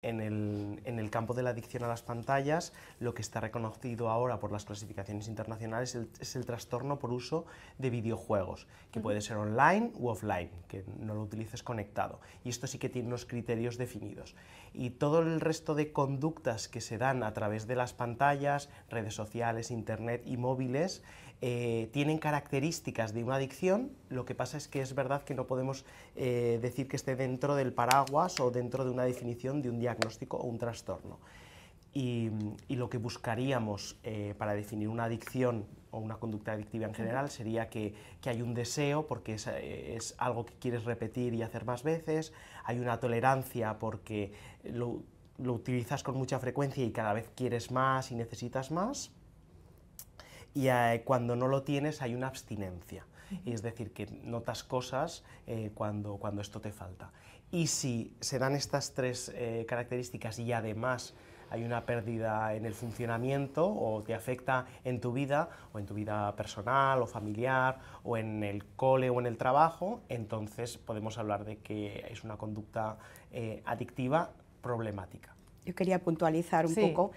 En el, campo de la adicción a las pantallas, lo que está reconocido ahora por las clasificaciones internacionales es el, trastorno por uso de videojuegos, que puede ser online u offline, que no lo utilices conectado. Y esto sí que tiene unos criterios definidos. Y todo el resto de conductas que se dan a través de las pantallas, redes sociales, internet y móviles, eh, tienen características de una adicción, lo que pasa es que es verdad que no podemos eh, decir que esté dentro del paraguas o dentro de una definición de un día diagnóstico o un trastorno. Y, lo que buscaríamos eh, para definir una adicción o una conducta adictiva en general sería que, hay un deseo porque es, algo que quieres repetir y hacer más veces, hay una tolerancia porque lo utilizas con mucha frecuencia y cada vez quieres más y necesitas más, y eh, cuando no lo tienes hay una abstinencia. es decir, que notas cosas eh, cuando, cuando esto te falta. Y si se dan estas tres eh, características y además hay una pérdida en el funcionamiento o te afecta en tu vida, o en tu vida personal o familiar, o en el cole o en el trabajo, entonces podemos hablar de que es una conducta adictiva problemática. Yo quería puntualizar un poco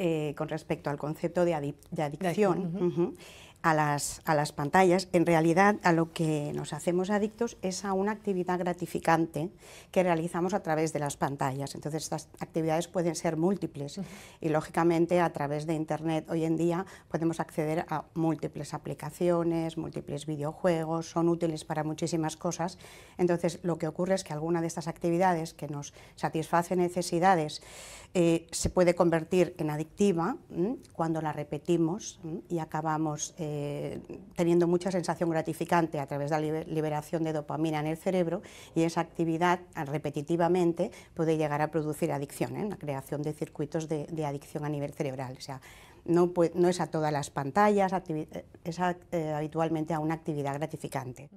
eh, con respecto al concepto de, adicción a las, pantallas, en realidad a lo que nos hacemos adictos es a una actividad gratificante que realizamos a través de las pantallas. Entonces estas actividades pueden ser múltiples y lógicamente a través de Internet hoy en día podemos acceder a múltiples aplicaciones, múltiples videojuegos, son útiles para muchísimas cosas. Entonces lo que ocurre es que alguna de estas actividades que nos satisface necesidades eh, se puede convertir en adictiva cuando la repetimos y acabamos... Eh, eh, teniendo mucha sensación gratificante a través de la liberación de dopamina en el cerebro y esa actividad ah, repetitivamente puede llegar a producir adicción, ¿eh? la creación de circuitos de, adicción a nivel cerebral. O sea, no, es a todas las pantallas, eh, es eh, habitualmente a una actividad gratificante.